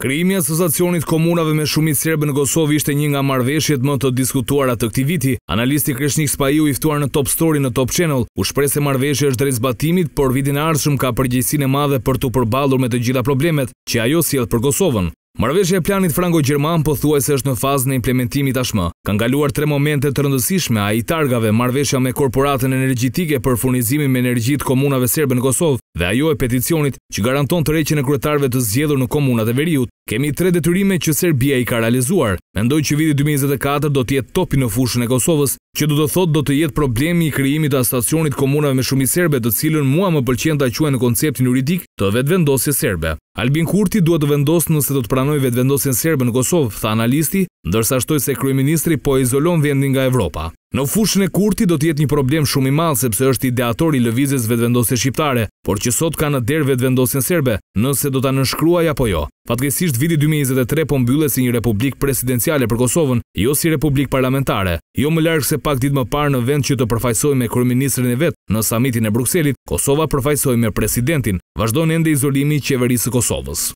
Krimi i asociacionit komunave me shumicë serbe në Kosovë ishte një nga marveshjet më të diskutuara të këtij viti. Analisti Kreshnik Spaju i ftuar në Top Story në Top Channel, u shpreh se marrëveshja është drejt zbatimit, por vitin e ka përgjegjësinë e madhe për të përballur me të gjitha problemet që ajo sjell për Kosovën. Marveshje e planit Frango-Gjerman po thuaj se është në fazë në implementimi tashmë. Kanë galuar tre momente të rëndësishme a i targave marveshja me korporatën energjitike për furnizimin me energjit komunave serbe në Kosovë dhe ajo e peticionit që garanton të reqen e kretarve të zjedhur në komunat e veriut. Kemi tre detyrime që Serbia i ka realizuar, mendoj që vidi 2024 do tjetë topi në fushën e Kosovës, që du të thot do të jetë problemi i kryimit të stacionit komunave me shumë serbe të cilën mua më përqen të aqua në konceptin juridik të vetë vendosje serbe. Albin Kurti duhet të vendosë nëse do të pranoj vetë vendosjen serbe në Kosovë, tha analisti, ndërsa shtoj se kryeministri po izolon vendin nga Evropa. Në fushën e kurti do tjetë një problem shumë i malë sepse është ideator i lëvizes vetëvendose shqiptare, por që sot ka në derë vetëvendosjen serbe, nëse do të nënshkruaj apo jo. Fatkesisht viti 2023 po mbyllet si një republik presidenciale për Kosovën, jo si republik parlamentare. Jo më lërgë se pak ditë më parë në vend që të përfajsoj me kërëministrin e vetë në samitin e Bruxellit, Kosova përfajsoj me presidentin, në ende izolimi qeverisë Kosovës.